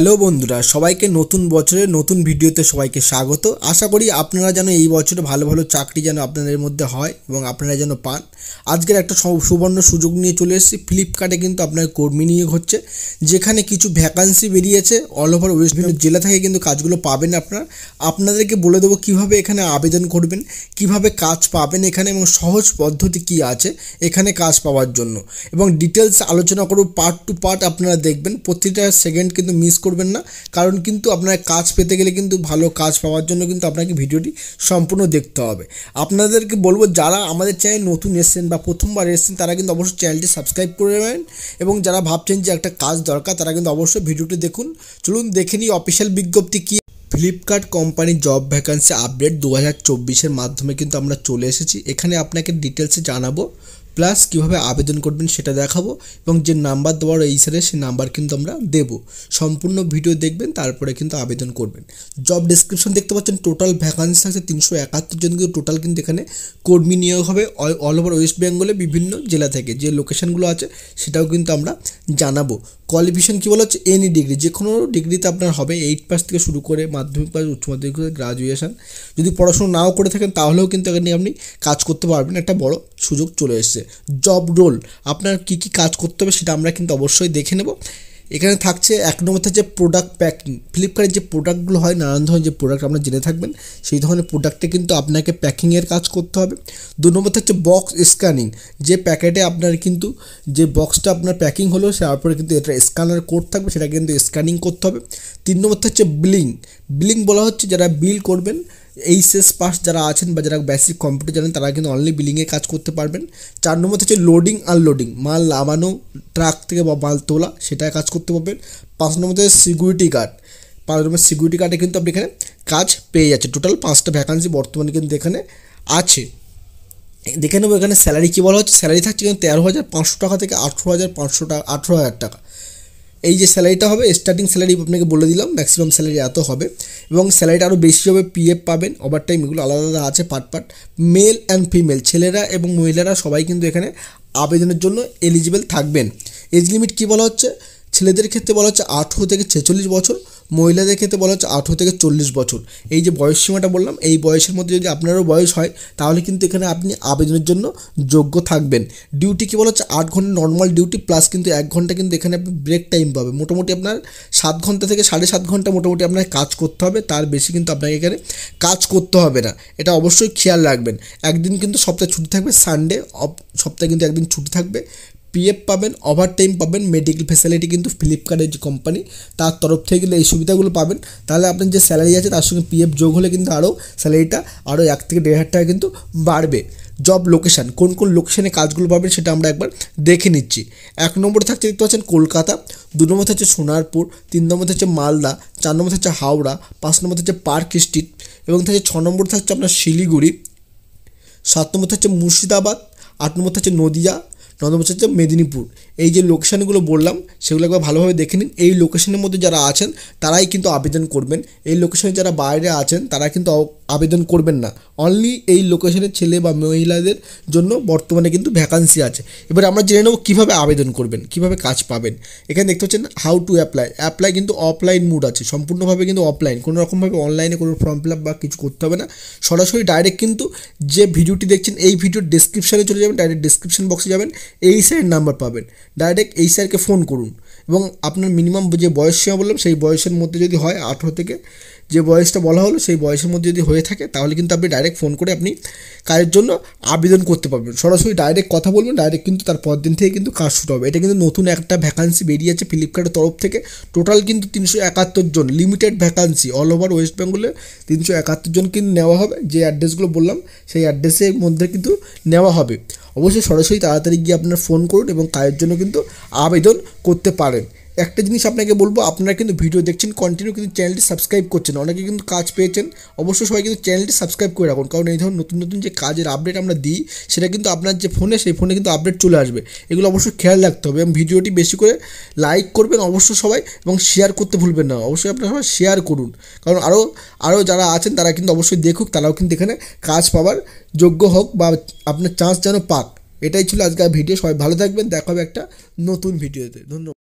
hello বন্ধুরা সবাইকে নতুন বছরের নতুন ভিডিওতে সবাইকে স্বাগত আশা করি আপনারা যেন এই বছরে ভালো ভালো চাকরি যেন আপনাদের মধ্যে হয় এবং আপনারা যেন পান আজকের একটা সুবর্ণ সুযোগ নিয়ে চলে এসেছি ফ্লিপকার্টে কিন্তু আপনার কর্মী নিয়োগ হচ্ছে যেখানে কিছু ভ্যাকান্সি বেরিয়েছে অল ওভার ওয়েস্ট বেঙ্গল জেলা থেকে কিন্তু কাজগুলো পাবেন আপনারা আপনাদেরকে বলে দেবো কিভাবে এখানে আবেদন করবেন কিভাবে কাজ পাবেন এখানে এবং সহজ পদ্ধতি কি আছে এখানে কাজ পাওয়ার জন্য এবং ডিটেলস আলোচনা করব পার্ট টু পার্ট আপনারা দেখবেন প্রতিটা সেকেন্ড কিন্তু মিস করবেন না কারণ কিন্তু আপনার কাজ পেতে গেলে কিন্তু ভালো কাজ পাওয়ার জন্য কিন্তু আপনাকে ভিডিওটি সম্পূর্ণ দেখতে হবে আপনাদেরকে বলবো যারা আমাদের চ্যানেল নতুন এসছেন বা প্রথমবার এসছেন তারা কিন্তু অবশ্যই চ্যানেলটি সাবস্ক্রাইব করে নেবেন এবং যারা ভাবছেন যে একটা কাজ দরকার তারা কিন্তু অবশ্যই ভিডিওটি দেখুন চলুন দেখে নিই অফিসিয়াল বিজ্ঞপ্তি কী ফ্লিপকার্ট কোম্পানির জব ভ্যাকান্সি আপডেট দু হাজার মাধ্যমে কিন্তু আমরা চলে এসেছি এখানে আপনাকে ডিটেলসে জানাবো প্লাস কীভাবে আবেদন করবেন সেটা দেখাবো এবং যে নাম্বার দেওয়া রয়েছে সেই নাম্বার কিন্তু আমরা দেব সম্পূর্ণ ভিডিও দেখবেন তারপরে কিন্তু আবেদন করবেন জব ডিসক্রিপশন দেখতে পাচ্ছেন টোটাল ভ্যাকান্সি আছে তিনশো একাত্তর জন কিন্তু টোটাল কিন্তু এখানে কর্মী নিয়োগ হবে অল ওভার ওয়েস্ট বেঙ্গলে বিভিন্ন জেলা থেকে যে লোকেশানগুলো আছে সেটাও কিন্তু আমরা জানাবো কোয়ালিফিকেশন কী বলা হচ্ছে এনি ডিগ্রি যে কোনো ডিগ্রিতে আপনার হবে এইট পাস থেকে শুরু করে মাধ্যমিক পাস উচ্চ মাধ্যমিক গ্রাজুয়েশন যদি পড়াশোনা নাও করে থাকেন তাহলেও কিন্তু এখানে আপনি কাজ করতে পারবেন একটা বড় সুযোগ চলে এসছে জব রোল আপনার কি কি কাজ করতে হবে সেটা আমরা কিন্তু অবশ্যই দেখে নেব এখানে থাকছে এক নম্বর থাকছে প্রোডাক্ট প্যাকিং ফ্লিপকার্টের যে প্রোডাক্টগুলো হয় নানান ধরনের যে প্রোডাক্ট আপনার জেনে থাকবেন সেই ধরনের প্রোডাক্টে কিন্তু আপনাকে প্যাকিংয়ের কাজ করতে হবে দু নম্বর থাকছে বক্স স্ক্যানিং যে প্যাকেটে আপনার কিন্তু যে বক্সটা আপনার প্যাকিং হলো তারপরে কিন্তু এটা স্ক্যানার কোড থাকবে সেটা কিন্তু স্ক্যানিং করতে হবে তিন নম্বর থাকছে বিলিং বিলিং বলা হচ্ছে যারা বিল করবেন সেস পাস যারা আছেন বা যারা বেসিক কম্পিউটার জানেন তারা কিন্তু অনলি বিলিংয়ে কাজ করতে পারবেন চার নম্বর হচ্ছে লোডিং আনলোডিং মাল নামানো ট্রাক থেকে বা মাল তোলা সেটা কাজ করতে পারবেন পাঁচ নম্বর হচ্ছে সিকিউরিটি গার্ড পাঁচ নম্বর সিকিউরিটি গার্ডে কিন্তু আপনি এখানে কাজ পেয়ে যাচ্ছে টোটাল পাঁচটা ভ্যাকান্সি বর্তমানে কিন্তু এখানে আছে দেখে নেবো এখানে স্যালারি কী বলা হচ্ছে স্যালারি থাকছে কিন্তু তেরো হাজার পাঁচশো টাকা থেকে আঠেরো হাজার পাঁচশো টাকা আঠেরো হাজার টাকা এই যে স্যালারিটা হবে স্টার্টিং স্যালারি আপনাকে বলে দিলাম ম্যাক্সিমাম স্যালারি এত হবে এবং স্যালারিটা আরও বেশি হবে পিএফ পাবেন ওভারটাইম এগুলো আলাদা আলাদা আছে part part male and female ছেলেরা এবং মহিলারা সবাই কিন্তু এখানে আবেদনের জন্য এলিজিবল থাকবেন এজ লিমিট কী বলা হচ্ছে ছেলেদের ক্ষেত্রে বলা হচ্ছে আঠেরো থেকে ছেচল্লিশ বছর মহিলাদের ক্ষেত্রে বলা হচ্ছে আঠেরো থেকে চল্লিশ বছর এই যে বয়স সীমাটা বললাম এই বয়সের মধ্যে যদি আপনারও বয়স হয় তাহলে কিন্তু এখানে আপনি আবেদনের জন্য যোগ্য থাকবেন ডিউটি কী বলা হচ্ছে আট ঘন্টা নর্মাল ডিউটি প্লাস কিন্তু এক ঘন্টা কিন্তু এখানে আপনি ব্রেক টাইম পাবে মোটামুটি আপনার সাত ঘন্টা থেকে সাড়ে সাত ঘন্টা মোটামুটি আপনাকে কাজ করতে হবে তার বেশি কিন্তু আপনাকে এখানে কাজ করতে হবে না এটা অবশ্যই খেয়াল রাখবেন একদিন কিন্তু সপ্তাহে ছুটি থাকবে সানডে সপ্তাহে কিন্তু একদিন ছুটি থাকবে পিএফ পাবেন ওভার টাইম পাবেন মেডিকেল ফ্যাসিলিটি কিন্তু ফ্লিপকার্টের যে কোম্পানি তার তরফ থেকে গেলে এই সুবিধাগুলো পাবেন তাহলে আপনার যে স্যালারি আছে তার সঙ্গে পিএফ যোগ হলে কিন্তু আরও স্যালারিটা আরও এক থেকে দেড় হাজার টাকা কিন্তু বাড়বে জব লোকেশান কোন কোন লোকেশানে কাজগুলো পাবেন সেটা আমরা একবার দেখে নিচ্ছি এক নম্বর থাকছে দেখতে পাচ্ছেন কলকাতা দু নম্বর হচ্ছে সোনারপুর তিন নম্বর হচ্ছে মালদা চার নম্বর হচ্ছে হাওড়া পাঁচ নম্বর হচ্ছে পার্ক স্ট্রিট এবং থাকছে ছ নম্বর থাকছে আপনার শিলিগুড়ি সাত নম্বর হচ্ছে মুর্শিদাবাদ আট নম্বর হচ্ছে নদিয়া নম্বর হচ্ছে মেদিনীপুর এই যে লোকেশানগুলো বললাম সেগুলো একবার ভালোভাবে দেখে নিন এই লোকেশনের মধ্যে যারা আছেন তারাই কিন্তু আবেদন করবেন এই লোকেশনে যারা বাইরে আছেন তারা কিন্তু আবেদন করবেন না অনলি এই লোকেশনের ছেলে বা মহিলাদের জন্য বর্তমানে কিন্তু ভ্যাকান্সি আছে এবার আমরা জেনে নেব কীভাবে আবেদন করবেন কিভাবে কাজ পাবেন এখানে দেখতে পাচ্ছেন হাউ টু অ্যাপ্লাই অ্যাপ্লাই কিন্তু অফলাইন মুড আছে সম্পূর্ণভাবে কিন্তু অফলাইন কোনো রকমভাবে অনলাইনে কোনো ফর্ম ফিল আপ বা কিছু করতে হবে না সরাসরি ডাইরেক্ট কিন্তু যে ভিডিওটি দেখছেন এই ভিডিওর ডিসক্রিপশানে চলে যাবেন ডাইরেক্ট ডিসক্রিপশন বক্সে যাবেন এই স্যারের নাম্বার পাবেন ডাইরেক্ট এই স্যারকে ফোন করুন এবং আপনার মিনিমাম যে বয়স সীমা বললাম সেই বয়সের মধ্যে যদি হয় আঠেরো থেকে যে বয়সটা বলা হলো সেই বয়সের মধ্যে যদি হয়ে থাকে তাহলে কিন্তু আপনি ডাইরেক্ট ফোন করে আপনি কাজের জন্য আবেদন করতে পারবেন সরাসরি ডাইরেক্ট কথা বলবেন ডাইরেক্ট কিন্তু তার পর দিন থেকে কিন্তু কাজ শুরু হবে এটা কিন্তু নতুন একটা ভ্যাকান্সি বেরিয়েছে ফ্লিপকার্টের তরফ থেকে টোটাল কিন্তু তিনশো একাত্তর জন limited vacancy all over West বেঙ্গলে তিনশো একাত্তর জন কিন্তু নেওয়া হবে যে অ্যাড্রেসগুলো বললাম সেই অ্যাড্রেসের মধ্যে কিন্তু নেওয়া হবে অবশ্যই সরাসরি তাড়াতাড়ি গিয়ে আপনার ফোন করুন এবং কাজের জন্য কিন্তু আবেদন করতে পারেন একটা জিনিস আপনাকে বলবো আপনারা কিন্তু ভিডিও দেখছেন কন্টিনিউ কিন্তু চ্যানেলটি সাবস্ক্রাইব করছেন অনেকে কিন্তু কাজ পেয়েছেন অবশ্যই সবাই কিন্তু চ্যানেলটি সাবস্ক্রাইব করে রাখুন কারণ এই ধরুন নতুন নতুন যে কাজের আপডেট আমরা দিই সেটা কিন্তু আপনার যে ফোনে সেই ফোনে কিন্তু আপডেট চলে আসবে এগুলো অবশ্যই খেয়াল রাখতে হবে এবং ভিডিওটি বেশি করে লাইক করবেন অবশ্যই সবাই এবং শেয়ার করতে ভুলবেন না অবশ্যই আপনারা সবাই শেয়ার করুন কারণ আরও আরও যারা আছেন তারা কিন্তু অবশ্যই দেখুক তারাও কিন্তু এখানে কাজ পাওয়ার যোগ্য হোক বা আপনার চান্স যেন পাক এটাই ছিল আজকের ভিডিও সবাই ভালো থাকবেন দেখা হবে একটা নতুন ভিডিওতে ধন্যবাদ